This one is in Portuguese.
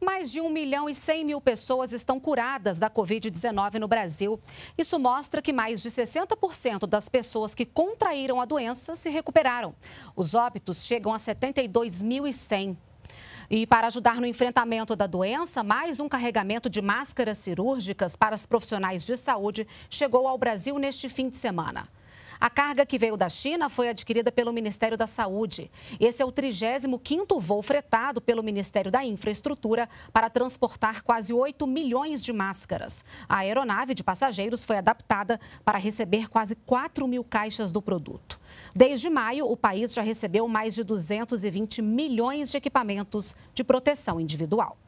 Mais de 1 milhão e 100 mil pessoas estão curadas da Covid-19 no Brasil. Isso mostra que mais de 60% das pessoas que contraíram a doença se recuperaram. Os óbitos chegam a 72.100. E para ajudar no enfrentamento da doença, mais um carregamento de máscaras cirúrgicas para os profissionais de saúde chegou ao Brasil neste fim de semana. A carga que veio da China foi adquirida pelo Ministério da Saúde. Esse é o 35º voo fretado pelo Ministério da Infraestrutura para transportar quase 8 milhões de máscaras. A aeronave de passageiros foi adaptada para receber quase 4 mil caixas do produto. Desde maio, o país já recebeu mais de 220 milhões de equipamentos de proteção individual.